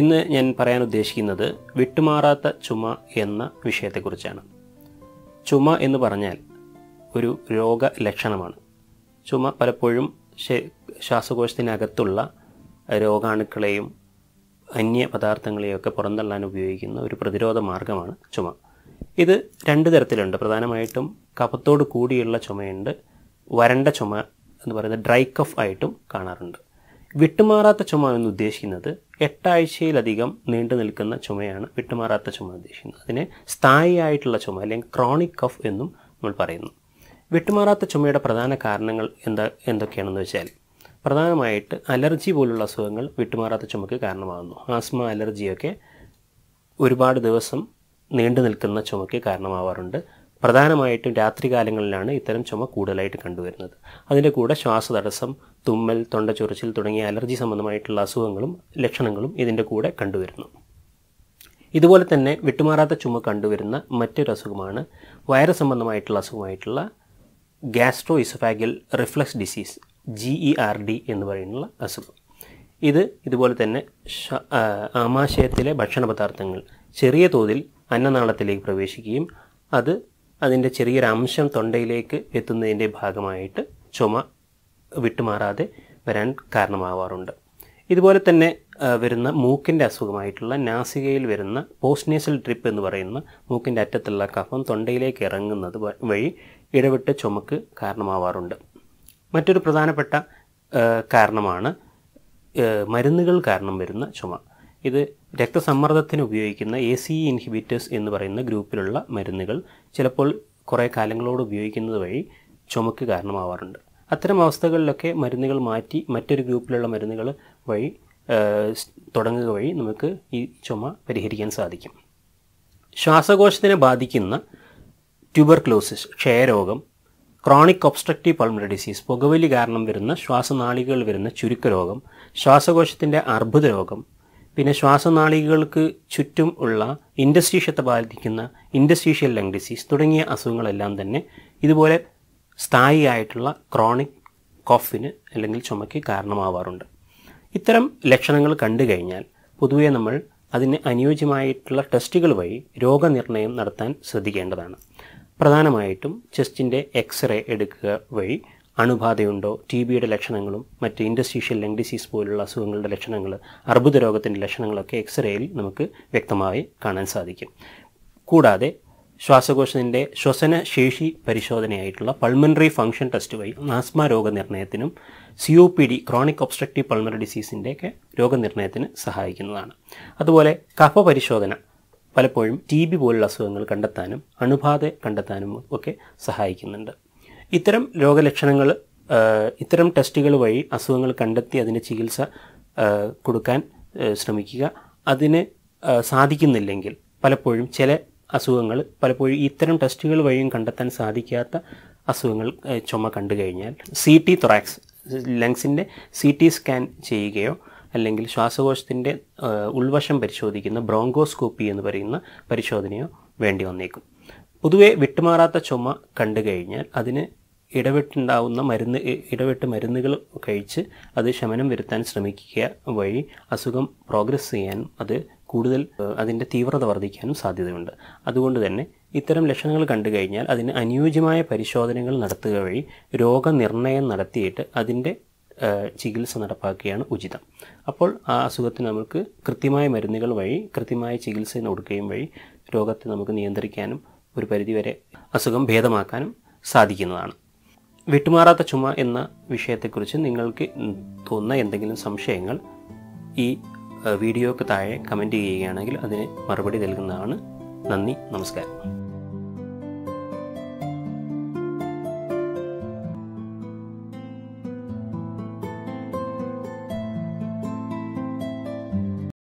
ഇന്ന് ഞാൻ പറയാൻ ഉദ്ദേശിക്കുന്നത് വിട്ടുമാറാത്ത ചുമ എന്ന വിഷയത്തെക്കുറിച്ചാണ് ചുമ എന്ന് പറഞ്ഞാൽ ഒരു രോഗ ലക്ഷണമാണ് ചുമ പലപ്പോഴും ശ്വാസകോശത്തിനകത്തുള്ള രോഗാണുക്കളെയും അന്യ പദാർത്ഥങ്ങളെയൊക്കെ പുറന്തള്ളാൻ ഉപയോഗിക്കുന്ന ഒരു പ്രതിരോധ മാർഗമാണ് ചുമ ഇത് രണ്ട് തരത്തിലുണ്ട് പ്രധാനമായിട്ടും കഫത്തോട് കൂടിയുള്ള ചുമയുണ്ട് വരണ്ട ചുമ എന്ന് പറയുന്നത് ഡ്രൈ കഫ് ആയിട്ടും കാണാറുണ്ട് വിട്ടുമാറാത്ത ചുമ എന്ന് ഉദ്ദേശിക്കുന്നത് എട്ടാഴ്ചയിലധികം നീണ്ടു നിൽക്കുന്ന ചുമയാണ് വിട്ടുമാറാത്ത ചുമ ഉദ്ദേശിക്കുന്നത് അതിനെ സ്ഥായിയായിട്ടുള്ള ചുമ അല്ലെങ്കിൽ ക്രോണിക് കഫ് എന്നും നമ്മൾ പറയുന്നു വിട്ടുമാറാത്ത ചുമയുടെ പ്രധാന കാരണങ്ങൾ എന്താ എന്തൊക്കെയാണെന്ന് വെച്ചാൽ പ്രധാനമായിട്ട് അലർജി പോലുള്ള അസുഖങ്ങൾ വിട്ടുമാറാത്ത ചുമക്ക് കാരണമാകുന്നു ആസ്മ അലർജിയൊക്കെ ഒരുപാട് ദിവസം നീണ്ടു നിൽക്കുന്ന ചുമക്ക് കാരണമാവാറുണ്ട് പ്രധാനമായിട്ടും രാത്രികാലങ്ങളിലാണ് ഇത്തരം ചുമ കൂടുതലായിട്ട് കണ്ടുവരുന്നത് അതിൻ്റെ കൂടെ ശ്വാസതടസ്സം തുമ്മൽ തൊണ്ട ചൊറിച്ചിൽ തുടങ്ങിയ അലർജി സംബന്ധമായിട്ടുള്ള അസുഖങ്ങളും ലക്ഷണങ്ങളും ഇതിൻ്റെ കൂടെ കണ്ടുവരുന്നു ഇതുപോലെ തന്നെ വിട്ടുമാറാത്ത ചുമ കണ്ടുവരുന്ന മറ്റൊരു അസുഖമാണ് വൈറസ് സംബന്ധമായിട്ടുള്ള അസുഖമായിട്ടുള്ള gastro oesophageal reflux disease G E R D എന്ന് പറയുന്ന അസുഖം ഇത് ഇതുപോലെ തന്നെ ആമാശയത്തിലെ ഭക്ഷണ പദാർത്ഥങ്ങൾ ചെറിയ തോതിൽ അന്നനാളത്തിലേക്ക് പ്രവേശിക്കുകയും അത് അതിൻ്റെ ചെറിയൊരു അംശം തൊണ്ടയിലേക്ക് എത്തുന്നതിൻ്റെ ഭാഗമായിട്ട് ചുമ വിട്ടുമാറാതെ വരാൻ കാരണമാവാറുണ്ട് ഇതുപോലെ തന്നെ വരുന്ന മൂക്കിൻ്റെ അസുഖമായിട്ടുള്ള നാസികയിൽ വരുന്ന പോസ്റ്റ്നേസൽ ഡ്രിപ്പ് എന്ന് പറയുന്ന മൂക്കിൻ്റെ അറ്റത്തുള്ള കഫം തൊണ്ടയിലേക്ക് ഇറങ്ങുന്നത് വഴി ഇടവിട്ട് ചുമക്ക് കാരണമാവാറുണ്ട് മറ്റൊരു പ്രധാനപ്പെട്ട കാരണമാണ് മരുന്നുകൾ കാരണം വരുന്ന ചുമ ഇത് രക്തസമ്മർദ്ദത്തിന് ഉപയോഗിക്കുന്ന എ സി ഇൻഹിബിറ്റേഴ്സ് എന്ന് പറയുന്ന ഗ്രൂപ്പിലുള്ള മരുന്നുകൾ ചിലപ്പോൾ കുറേ കാലങ്ങളോട് ഉപയോഗിക്കുന്നത് വഴി ചുമക്ക് കാരണമാവാറുണ്ട് അത്തരം അവസ്ഥകളിലൊക്കെ മരുന്നുകൾ മാറ്റി മറ്റൊരു ഗ്രൂപ്പിലുള്ള മരുന്നുകൾ വഴി തുടങ്ങുക വഴി നമുക്ക് ഈ ചുമ പരിഹരിക്കാൻ സാധിക്കും ശ്വാസകോശത്തിനെ ബാധിക്കുന്ന ട്യൂബർക്ലോസിസ് ക്ഷയരോഗം ക്രോണിക് ഒബ്സ്ട്രക്റ്റീവ് പൾമറി ഡിസീസ് പുകവലി കാരണം വരുന്ന ശ്വാസനാളികൾ വരുന്ന ചുരുക്കരോഗം ശ്വാസകോശത്തിൻ്റെ അർബുദ രോഗം പിന്നെ ശ്വാസനാളികൾക്ക് ചുറ്റും ഉള്ള ഇൻഡസ്ട്രീഷ്യത്തെ ബാധിക്കുന്ന ഇൻഡസ്ട്രീഷ്യൽ ലങ് ഡിസീസ് തുടങ്ങിയ അസുഖങ്ങളെല്ലാം തന്നെ ഇതുപോലെ സ്ഥായിയായിട്ടുള്ള ക്രോണിക് കോഫിന് അല്ലെങ്കിൽ ചുമയ്ക്ക് കാരണമാവാറുണ്ട് ഇത്തരം ലക്ഷണങ്ങൾ കണ്ടു കഴിഞ്ഞാൽ പൊതുവേ നമ്മൾ അതിന് അനുയോജ്യമായിട്ടുള്ള ടെസ്റ്റുകൾ വഴി രോഗനിർണയം നടത്താൻ ശ്രദ്ധിക്കേണ്ടതാണ് പ്രധാനമായിട്ടും ചെസ്റ്റിൻ്റെ എക്സ്റേ എടുക്കുക വഴി അണുബാധയുണ്ടോ ടി ബിയുടെ ലക്ഷണങ്ങളും മറ്റ് ഇൻഡസ്ട്രീഷ്യൽ ലങ് ഡിസീസ് പോലുള്ള അസുഖങ്ങളുടെ ലക്ഷണങ്ങൾ അർബുദ രോഗത്തിൻ്റെ ലക്ഷണങ്ങളൊക്കെ എക്സ്റേയിൽ നമുക്ക് വ്യക്തമായി കാണാൻ സാധിക്കും കൂടാതെ ശ്വാസകോശത്തിൻ്റെ ശ്വസന ശേഷി പരിശോധനയായിട്ടുള്ള പൾമണറി ഫംഗ്ഷൻ ടെസ്റ്റ് വഴി ആസ്മ രോഗനിർണയത്തിനും C O P D chronic obstructive pulmonary ഡിസീസിൻ്റെയൊക്കെ രോഗനിർണയത്തിന് സഹായിക്കുന്നതാണ് അതുപോലെ കഫ പരിശോധന പലപ്പോഴും ടി ബി പോലുള്ള അസുഖങ്ങൾ കണ്ടെത്താനും അണുബാധ കണ്ടെത്താനും ഒക്കെ സഹായിക്കുന്നുണ്ട് ഇത്തരം രോഗലക്ഷണങ്ങൾ ഇത്തരം ടെസ്റ്റുകൾ വഴി അസുഖങ്ങൾ കണ്ടെത്തി അതിന് ചികിത്സ കൊടുക്കാൻ ശ്രമിക്കുക അതിന് സാധിക്കുന്നില്ലെങ്കിൽ പലപ്പോഴും ചില അസുഖങ്ങൾ പലപ്പോഴും ഇത്തരം ടെസ്റ്റുകൾ വഴിയും കണ്ടെത്താൻ സാധിക്കാത്ത അസുഖങ്ങൾ ചുമ കണ്ടു കഴിഞ്ഞാൽ സി ടി തൊറാക്സ് ലങ്സിൻ്റെ സി ടി സ്കാൻ ചെയ്യുകയോ അല്ലെങ്കിൽ ശ്വാസകോശത്തിൻ്റെ ഉൾവശം പരിശോധിക്കുന്ന ബ്രോങ്കോസ്കോപ്പി എന്ന് പറയുന്ന പരിശോധനയോ വേണ്ടി വന്നേക്കും പൊതുവെ വിട്ടുമാറാത്ത ചുമ കണ്ടു കഴിഞ്ഞാൽ അതിന് ഇടവിട്ടുണ്ടാവുന്ന മരുന്ന് ഇടവിട്ട് മരുന്നുകൾ കഴിച്ച് അത് ശമനം വരുത്താൻ ശ്രമിക്കുക വഴി അസുഖം പ്രോഗ്രസ് ചെയ്യാനും അത് കൂടുതൽ അതിൻ്റെ തീവ്രത വർദ്ധിക്കാനും സാധ്യതയുണ്ട് അതുകൊണ്ട് തന്നെ ഇത്തരം ലക്ഷണങ്ങൾ കണ്ടു കഴിഞ്ഞാൽ അതിന് അനുയോജ്യമായ പരിശോധനകൾ നടത്തുക വഴി രോഗനിർണയം നടത്തിയിട്ട് അതിൻ്റെ ചികിത്സ നടപ്പാക്കുകയാണ് ഉചിതം അപ്പോൾ ആ അസുഖത്തിന് നമുക്ക് കൃത്യമായ മരുന്നുകൾ വഴി കൃത്യമായ ചികിത്സ കൊടുക്കുകയും വഴി രോഗത്തെ നമുക്ക് നിയന്ത്രിക്കാനും ഒരു പരിധിവരെ അസുഖം ഭേദമാക്കാനും സാധിക്കുന്നതാണ് വിട്ടുമാറാത്ത ചുമ എന്ന വിഷയത്തെക്കുറിച്ച് നിങ്ങൾക്ക് തോന്നുന്ന എന്തെങ്കിലും സംശയങ്ങൾ ഈ വീഡിയോക്ക് താഴെ കമൻറ്റ് ചെയ്യുകയാണെങ്കിൽ അതിന് മറുപടി നൽകുന്നതാണ് നന്ദി നമസ്കാരം